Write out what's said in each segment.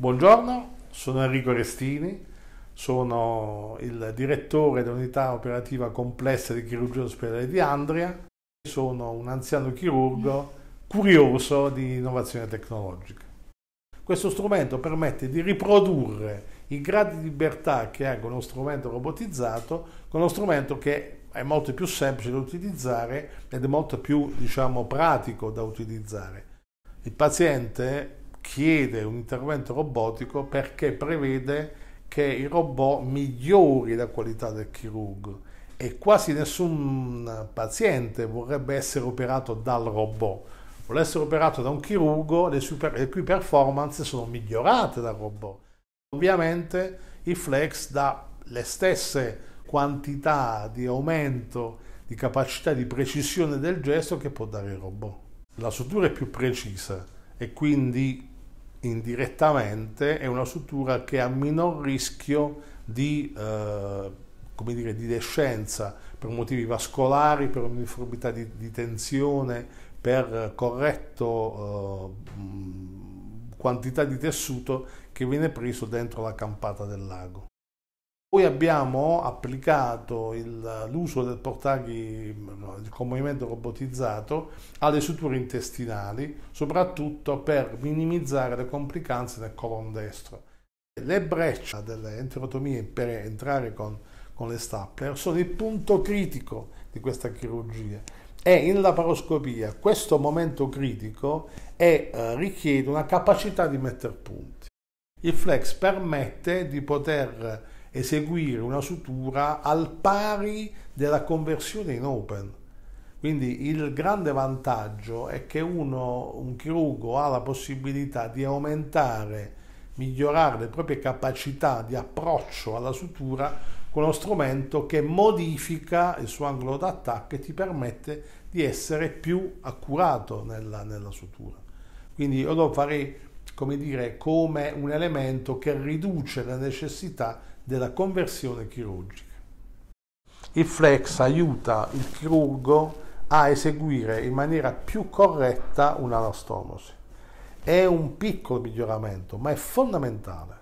Buongiorno, sono Enrico Restini, sono il direttore dell'unità operativa complessa di chirurgia ospedale di Andria, sono un anziano chirurgo curioso di innovazione tecnologica. Questo strumento permette di riprodurre i gradi di libertà che ha con uno strumento robotizzato con uno strumento che è molto più semplice da utilizzare ed è molto più diciamo, pratico da utilizzare. Il paziente chiede un intervento robotico perché prevede che il robot migliori la qualità del chirurgo e quasi nessun paziente vorrebbe essere operato dal robot. Vuole essere operato da un chirurgo, le, cui performance sono migliorate dal robot. Ovviamente il Flex dà le stesse quantità di aumento di capacità di precisione del gesto che può dare il robot. La sutura è più precisa e quindi indirettamente è una struttura che ha minor rischio di, eh, dire, di descenza per motivi vascolari, per uniformità di, di tensione, per corretto eh, quantità di tessuto che viene preso dentro la campata del lago. Poi abbiamo applicato l'uso del portaghi, il movimento robotizzato, alle suture intestinali, soprattutto per minimizzare le complicanze del colon destro. Le breccia delle enterotomie per entrare con, con le stapler sono il punto critico di questa chirurgia e in laparoscopia questo momento critico è, eh, richiede una capacità di mettere punti. Il flex permette di poter eseguire una sutura al pari della conversione in open. Quindi il grande vantaggio è che uno, un chirurgo ha la possibilità di aumentare, migliorare le proprie capacità di approccio alla sutura con uno strumento che modifica il suo angolo d'attacco e ti permette di essere più accurato nella, nella sutura. Quindi io lo farei come dire, come un elemento che riduce la necessità della conversione chirurgica. Il flex aiuta il chirurgo a eseguire in maniera più corretta un'anastomosi. È un piccolo miglioramento, ma è fondamentale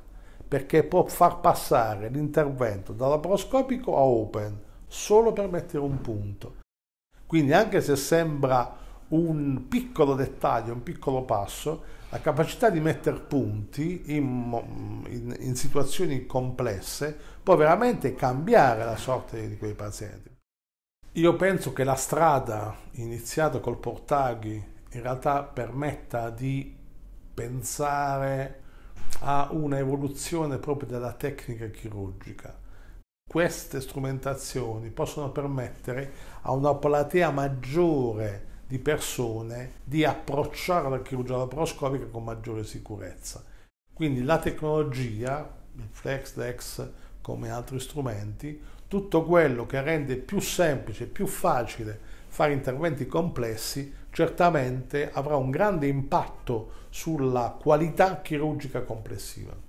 perché può far passare l'intervento da laparoscopico a open solo per mettere un punto. Quindi anche se sembra un piccolo dettaglio, un piccolo passo, la capacità di mettere punti in, in, in, situazioni complesse può veramente cambiare la sorte di quei pazienti. Io penso che la strada iniziata col Portaghi in realtà permetta di pensare a una evoluzione proprio della tecnica chirurgica. Queste strumentazioni possono permettere a una platea maggiore di persone di approcciare la chirurgia laparoscopica con maggiore sicurezza. Quindi la tecnologia, il FlexDex come altri strumenti, tutto quello che rende più semplice, e più facile fare interventi complessi, certamente avrà un grande impatto sulla qualità chirurgica complessiva.